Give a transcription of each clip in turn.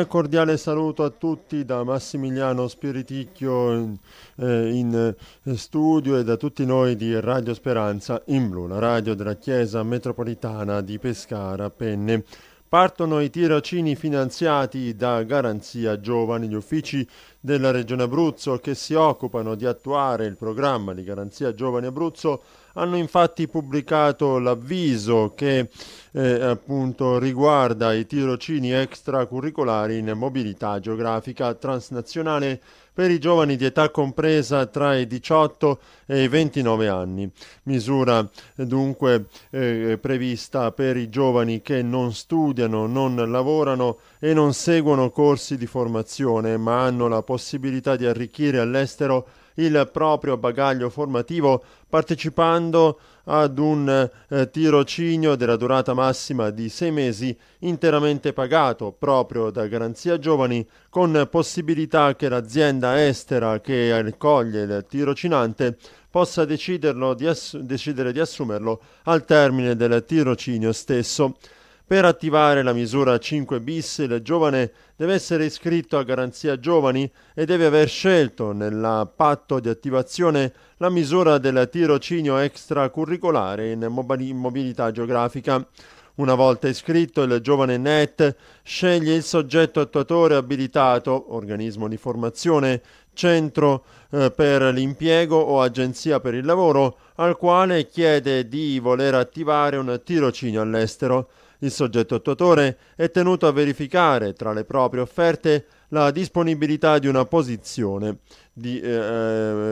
Un cordiale saluto a tutti da Massimiliano Spiriticchio eh, in, eh, in studio e da tutti noi di Radio Speranza in Blu, la radio della Chiesa Metropolitana di Pescara Penne. Partono i tirocini finanziati da Garanzia Giovani, gli uffici della Regione Abruzzo che si occupano di attuare il programma di Garanzia Giovani Abruzzo hanno infatti pubblicato l'avviso che eh, appunto riguarda i tirocini extracurricolari in mobilità geografica transnazionale per i giovani di età compresa tra i 18 e i 29 anni. Misura dunque eh, prevista per i giovani che non studiano, non lavorano e non seguono corsi di formazione, ma hanno la possibilità di arricchire all'estero il proprio bagaglio formativo partecipando ad un eh, tirocinio della durata massima di sei mesi interamente pagato proprio da Garanzia Giovani con possibilità che l'azienda estera che accoglie il tirocinante possa di assu- decidere di assumerlo al termine del tirocinio stesso. Per attivare la misura 5 bis il giovane deve essere iscritto a garanzia giovani e deve aver scelto nel patto di attivazione la misura del tirocinio extracurricolare in mobilità geografica. Una volta iscritto il giovane NET sceglie il soggetto attuatore abilitato, organismo di formazione, centro eh, per l'impiego o agenzia per il lavoro, al quale chiede di voler attivare un tirocinio all'estero. Il soggetto attuatore è tenuto a verificare tra le proprie offerte la disponibilità di una posizione di eh,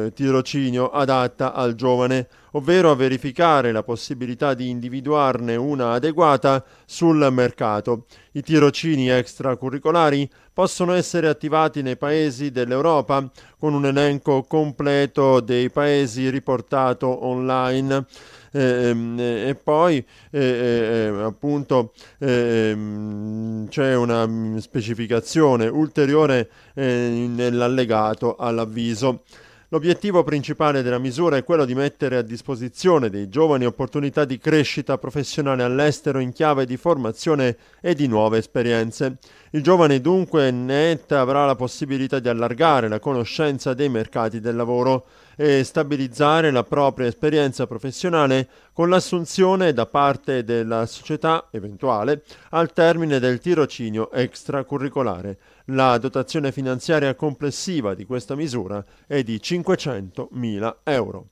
eh, tirocinio adatta al giovane, ovvero a verificare la possibilità di individuarne una adeguata sul mercato. I tirocini extracurricolari possono essere attivati nei paesi dell'Europa con un elenco completo dei paesi riportato online. Eh, ehm, e poi eh, eh, eh appunto ehm, c'è una mm, specificazione ulteriore ulteriore eh, nell'allegato all'avviso. L'obiettivo principale della misura è quello di mettere a disposizione dei giovani opportunità di crescita professionale all'estero in chiave di formazione e di nuove esperienze. Il giovane dunque NET avrà la possibilità di allargare la conoscenza dei mercati del lavoro e stabilizzare la propria esperienza professionale con l'assunzione da parte della società eventuale al termine del tirocinio extracurricolare. La dotazione finanziaria complessiva di questa misura è di 500.000 euro.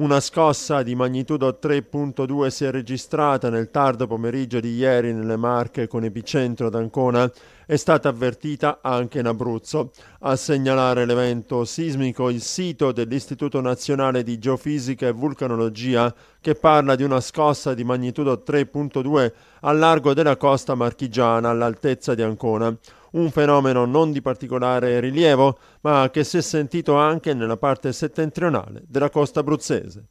Una scossa di magnitudo 3.2 si è registrata nel tardo pomeriggio di ieri nelle Marche con epicentro ad Ancona. È stata avvertita anche in Abruzzo. A segnalare l'evento sismico il sito dell'Istituto Nazionale di Geofisica e Vulcanologia che parla di una scossa di magnitudo 3.2 al largo della costa marchigiana all'altezza di Ancona un fenomeno non di particolare rilievo, ma che si è sentito anche nella parte settentrionale della costa abruzzese.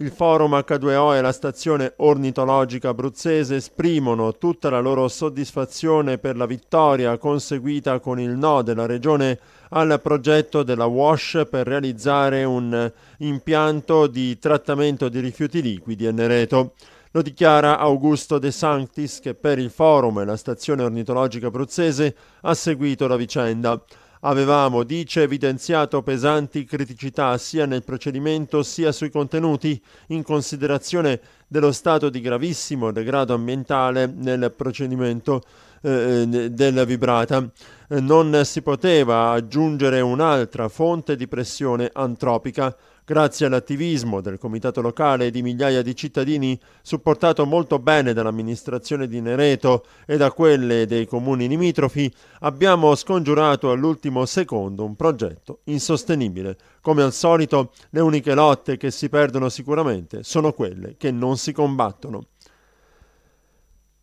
Il forum H2O e la stazione ornitologica abruzzese esprimono tutta la loro soddisfazione per la vittoria conseguita con il no della regione al progetto della WASH per realizzare un impianto di trattamento di rifiuti liquidi a Nereto. Lo dichiara Augusto De Sanctis che per il forum e la stazione ornitologica abruzzese ha seguito la vicenda. Avevamo, dice, evidenziato pesanti criticità sia nel procedimento sia sui contenuti, in considerazione dello stato di gravissimo degrado ambientale nel procedimento eh, eh della vibrata. Eh, non si poteva aggiungere un'altra fonte di pressione antropica. Grazie all'attivismo del comitato locale e di migliaia di cittadini, supportato molto bene dall'amministrazione di Nereto e da quelle dei comuni limitrofi, abbiamo scongiurato all'ultimo secondo un progetto insostenibile. Come al solito, le uniche lotte che si perdono sicuramente sono quelle che non si combattono.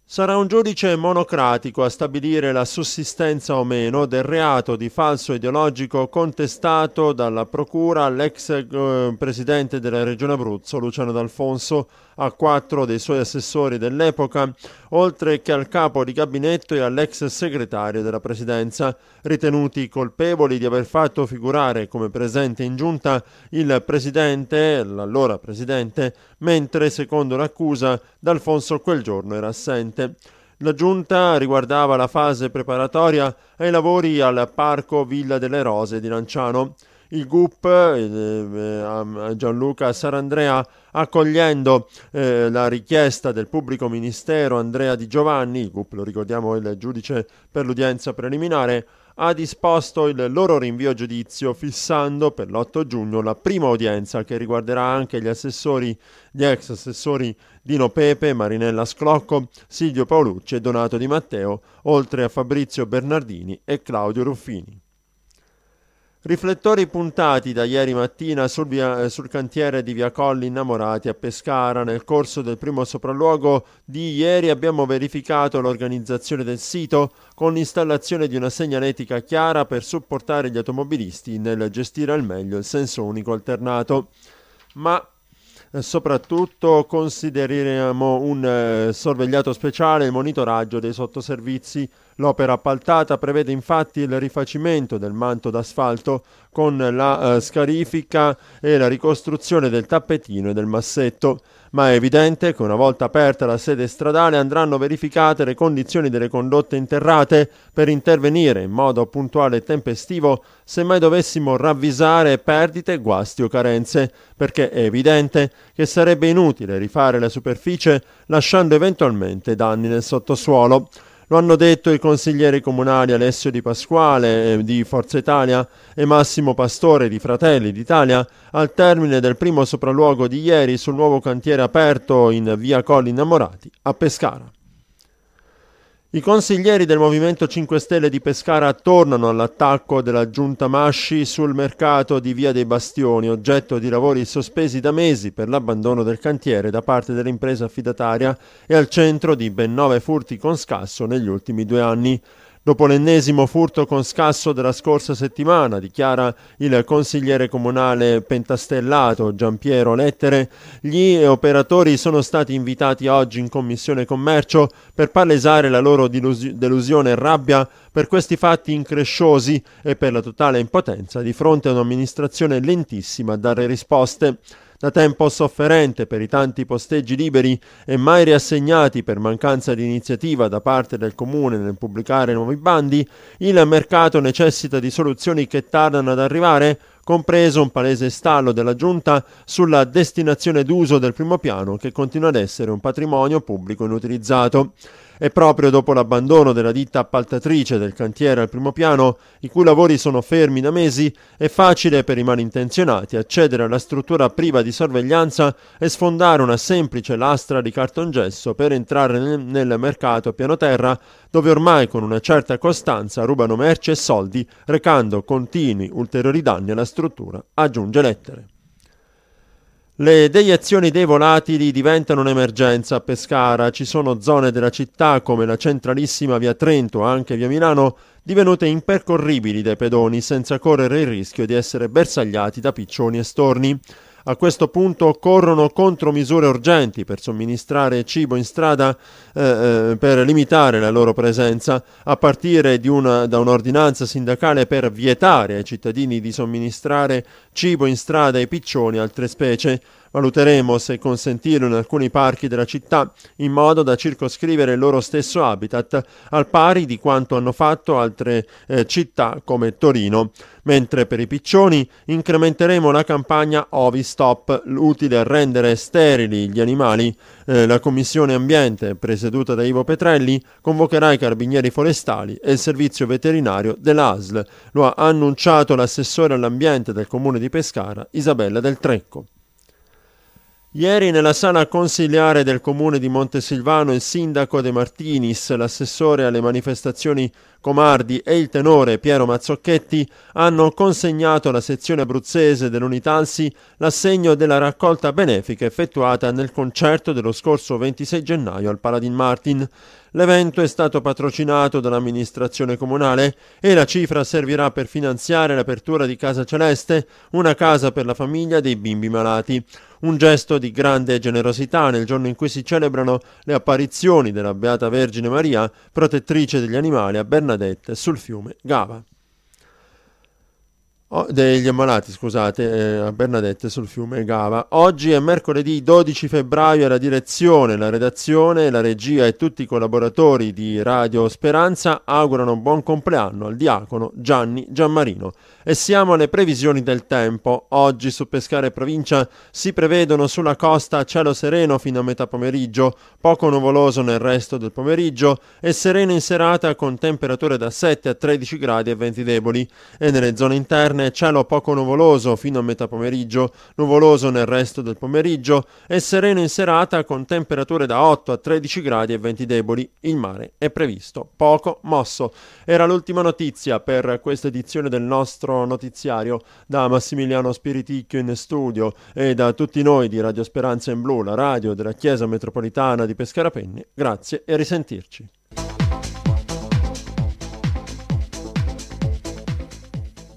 Sarà un giudice monocratico a stabilire la sussistenza o meno del reato di falso ideologico contestato dalla Procura all'ex eh, presidente della Regione Abruzzo, Luciano D'Alfonso, a quattro dei suoi assessori dell'epoca, oltre che al capo di gabinetto e all'ex segretario della Presidenza, ritenuti colpevoli di aver fatto figurare come presente in giunta il presidente, l'allora presidente, mentre secondo l'accusa D'Alfonso quel giorno era assente precedente. La giunta riguardava la fase preparatoria ai lavori al Parco Villa delle Rose di Lanciano. Il GUP eh, eh, Gianluca Sarandrea, accogliendo eh, la richiesta del pubblico ministero Andrea Di Giovanni, il GUP lo ricordiamo è il giudice per l'udienza preliminare, ha disposto il loro rinvio a giudizio fissando per l'8 giugno la prima udienza che riguarderà anche gli assessori, gli ex assessori Dino Pepe, Marinella Sclocco, Silvio Paolucci e Donato Di Matteo, oltre a Fabrizio Bernardini e Claudio Ruffini. Riflettori puntati da ieri mattina sul, via, eh, sul, cantiere di Via Colli Innamorati a Pescara. Nel corso del primo sopralluogo di ieri abbiamo verificato l'organizzazione del sito con l'installazione di una segnaletica chiara per supportare gli automobilisti nel gestire al meglio il senso unico alternato. Ma eh, soprattutto consideriamo un eh, sorvegliato speciale il monitoraggio dei sottoservizi L'opera appaltata prevede infatti il rifacimento del manto d'asfalto con la eh, scarifica e la ricostruzione del tappetino e del massetto, ma è evidente che una volta aperta la sede stradale andranno verificate le condizioni delle condotte interrate per intervenire in modo puntuale e tempestivo se mai dovessimo ravvisare perdite, guasti o carenze, perché è evidente che sarebbe inutile rifare la superficie lasciando eventualmente danni nel sottosuolo. Lo hanno detto i consiglieri comunali Alessio Di Pasquale eh, di Forza Italia e Massimo Pastore di Fratelli d'Italia al termine del primo sopralluogo di ieri sul nuovo cantiere aperto in via Colli Innamorati a Pescara. I consiglieri del Movimento 5 Stelle di Pescara tornano all'attacco della giunta Masci sul mercato di Via dei Bastioni, oggetto di lavori sospesi da mesi per l'abbandono del cantiere da parte dell'impresa affidataria e al centro di ben nove furti con scasso negli ultimi due anni. Dopo l'ennesimo furto con scasso della scorsa settimana, dichiara il consigliere comunale pentastellato Giampiero Lettere, gli operatori sono stati invitati oggi in commissione commercio per palesare la loro delusione e rabbia per questi fatti incresciosi e per la totale impotenza di fronte a un'amministrazione lentissima a dare risposte da tempo sofferente per i tanti posteggi liberi e mai riassegnati per mancanza di iniziativa da parte del comune nel pubblicare nuovi bandi, il mercato necessita di soluzioni che tardano ad arrivare, compreso un palese stallo della giunta sulla destinazione d'uso del primo piano che continua ad essere un patrimonio pubblico inutilizzato. E proprio dopo l'abbandono della ditta appaltatrice del cantiere al primo piano, i cui lavori sono fermi da mesi, è facile per i malintenzionati accedere alla struttura priva di sorveglianza e sfondare una semplice lastra di cartongesso per entrare nel mercato piano terra, dove ormai con una certa costanza rubano merci e soldi, recando continui ulteriori danni alla struttura. Aggiunge lettere. Le deiezioni dei volatili diventano un'emergenza a Pescara, ci sono zone della città come la centralissima via Trento, anche via Milano, divenute impercorribili dai pedoni senza correre il rischio di essere bersagliati da piccioni e storni. A questo punto occorrono contromisure urgenti per somministrare cibo in strada eh, eh, per limitare la loro presenza, a partire una, da un'ordinanza sindacale per vietare ai cittadini di somministrare cibo in strada ai piccioni e altre specie. Valuteremo se consentirlo in alcuni parchi della città in modo da circoscrivere il loro stesso habitat, al pari di quanto hanno fatto altre eh, città come Torino. Mentre per i piccioni incrementeremo la campagna Ovistop, utile a rendere sterili gli animali. Eh, la Commissione Ambiente, presieduta da Ivo Petrelli, convocherà i carabinieri forestali e il servizio veterinario dell'ASL. Lo ha annunciato l'assessore all'ambiente del comune di Pescara, Isabella del Trecco. Ieri nella sala consigliare del comune di Montesilvano il sindaco De Martinis, l'assessore alle manifestazioni Comardi e il tenore Piero Mazzocchetti hanno consegnato alla sezione abruzzese dell'Unitalsi l'assegno della raccolta benefica effettuata nel concerto dello scorso 26 gennaio al Paladin Martin. L'evento è stato patrocinato dall'amministrazione comunale e la cifra servirà per finanziare l'apertura di Casa Celeste, una casa per la famiglia dei bimbi malati. Un gesto di grande generosità nel giorno in cui si celebrano le apparizioni della Beata Vergine Maria, protettrice degli animali a Bernardino Bernadette sul fiume Gava. Oh, degli ammalati, scusate, eh, a Bernadette sul fiume Gava. Oggi è mercoledì 12 febbraio e la direzione, la redazione, la regia e tutti i collaboratori di Radio Speranza augurano buon compleanno al diacono Gianni Giammarino. E siamo alle previsioni del tempo. Oggi su Pescare Provincia si prevedono sulla costa cielo sereno fino a metà pomeriggio, poco nuvoloso nel resto del pomeriggio e sereno in serata con temperature da 7 a 13 gradi e venti deboli. E nelle zone interne interne cielo poco nuvoloso fino a metà pomeriggio, nuvoloso nel resto del pomeriggio e sereno in serata con temperature da 8 a 13 gradi e venti deboli. Il mare è previsto poco mosso. Era l'ultima notizia per questa edizione del nostro notiziario da Massimiliano Spiriticchio in studio e da tutti noi di Radio Speranza in Blu, la radio della Chiesa Metropolitana di Pescara Penne. Grazie e risentirci.